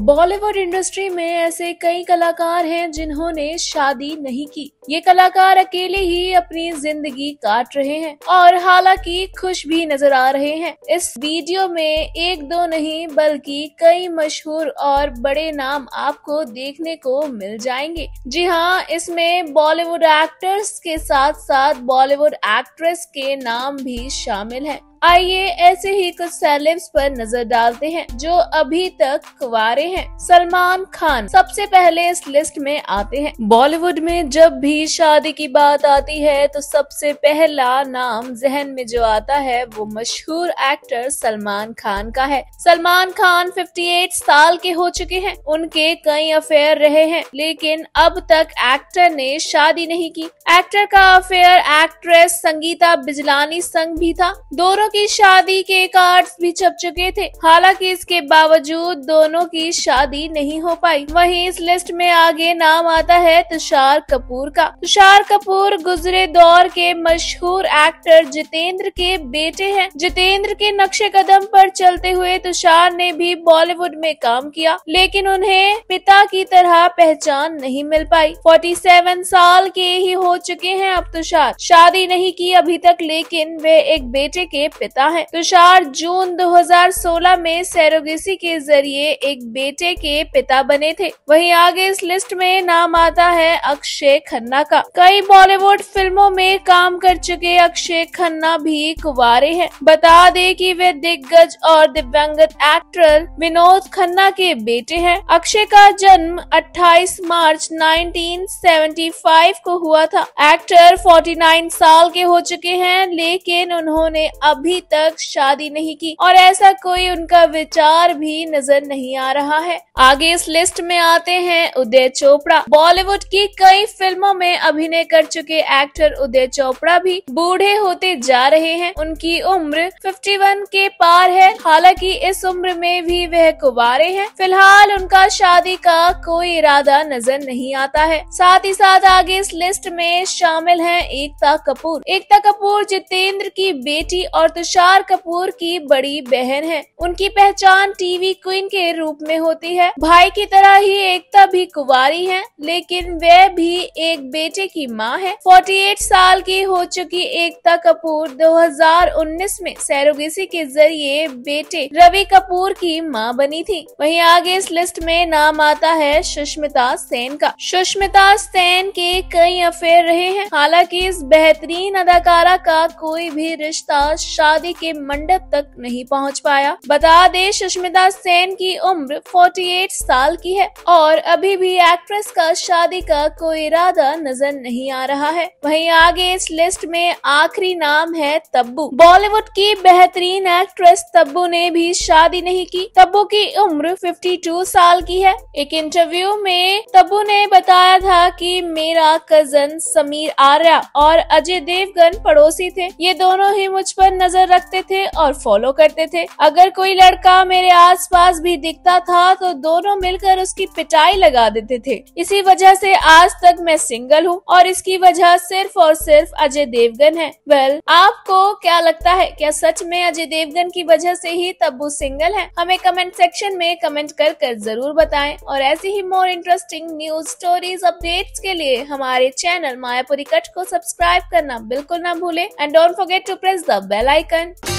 Bollywood industry में ऐसे कई कलाकार हैं जिन्होंने शादी नहीं की ये कलाकार अकेले ही अपनी जिंदगी काट रहे हैं और हालांकि खुश भी नजर आ रहे हैं इस वीडियो में एक दो नहीं बल्कि कई मशहूर और बड़े नाम आपको देखने को मिल जाएंगे जी हाँ इसमें बॉलीवुड एक्टर्स के साथ साथ बॉलीवुड एक्ट्रेस के नाम भी शामिल है आइए ऐसे ही कुछ सेलेब्स पर नजर डालते हैं जो अभी तक कुवारे हैं सलमान खान सबसे पहले इस लिस्ट में आते हैं बॉलीवुड में जब भी शादी की बात आती है तो सबसे पहला नाम जहन में जो आता है वो मशहूर एक्टर सलमान खान का है सलमान खान 58 साल के हो चुके हैं उनके कई अफेयर रहे हैं लेकिन अब तक एक्टर ने शादी नहीं की एक्टर का अफेयर एक्ट्रेस संगीता बिजलानी संग भी था दोनों की शादी के कार्ड्स भी छप चुके थे हालांकि इसके बावजूद दोनों की शादी नहीं हो पाई वहीं इस लिस्ट में आगे नाम आता है तुषार कपूर का तुषार कपूर गुजरे दौर के मशहूर एक्टर जितेंद्र के बेटे हैं जितेंद्र के नक्शे कदम पर चलते हुए तुषार ने भी बॉलीवुड में काम किया लेकिन उन्हें पिता की तरह पहचान नहीं मिल पाई 47 साल के ही हो चुके हैं अब तुषार शादी नहीं की अभी तक लेकिन वे एक बेटे के पिता हैं। तुषार जून 2016 में सैरोगेसी के जरिए एक बेटे के पिता बने थे वहीं आगे इस लिस्ट में नाम आता है अक्षय खन्ना का कई बॉलीवुड फिल्मों में काम कर चुके अक्षय खन्ना भी कुवारे हैं बता दे कि वे दिग्गज और दिव्यांगत एक्टर विनोद खन्ना के बेटे हैं अक्षय का जन्म 28 मार्च 1975 को हुआ था एक्टर 49 साल के हो चुके हैं लेकिन उन्होंने अभी अभी तक शादी नहीं की और ऐसा कोई उनका विचार भी नजर नहीं आ रहा है आगे इस लिस्ट में आते हैं उदय चोपड़ा बॉलीवुड की कई फिल्मों में अभिनय कर चुके एक्टर उदय चोपड़ा भी बूढ़े होते जा रहे हैं उनकी उम्र 51 के पार है हालांकि इस उम्र में भी वह कुबारे हैं फिलहाल उनका शादी का कोई इरादा नजर नहीं आता है साथ ही साथ आगे इस लिस्ट में शामिल है एकता कपूर एकता कपूर जितेंद्र की बेटी और तुषार कपूर की बड़ी बहन है उनकी पहचान टीवी क्वीन के रूप में होती है भाई की तरह ही एकता भी कुवारी है लेकिन वे भी एक बेटे की माँ है 48 साल की हो चुकी एकता कपूर 2019 में सैरोगेसी के जरिए बेटे रवि कपूर की माँ बनी थी वहीं आगे इस लिस्ट में नाम आता है सुष्मिता सेन का सुष्मिता सेन के कई अफेयर रहे हैं हालांकि इस बेहतरीन अदाकारा का कोई भी रिश्ता शादी के मंडप तक नहीं पहुंच पाया बता दे सुष्मिता सेन की उम्र 48 साल की है और अभी भी एक्ट्रेस का शादी का कोई इरादा नजर नहीं आ रहा है वहीं आगे इस लिस्ट में आखिरी नाम है तब्बू बॉलीवुड की बेहतरीन एक्ट्रेस तब्बू ने भी शादी नहीं की तब्बू की उम्र फिफ्टी साल की है एक इंटरव्यू में तब्बू ने बताया था की मेरा कजन समीर आर्या और अजय देवगन पड़ोसी थे ये दोनों ही मुझ पर नजर नजर रखते थे और फॉलो करते थे अगर कोई लड़का मेरे आसपास भी दिखता था तो दोनों मिलकर उसकी पिटाई लगा देते थे इसी वजह से आज तक मैं सिंगल हूँ और इसकी वजह सिर्फ और सिर्फ अजय देवगन है वेल आपको क्या लगता है क्या सच में अजय देवगन की वजह से ही तब्बू सिंगल है हमें कमेंट सेक्शन में कमेंट कर कर जरूर बताएं और ऐसी ही more interesting news stories updates के लिए हमारे चैनल मायापुरी कट को सब्सक्राइब करना बिल्कुल ना भूले and don't forget to press the bell I icon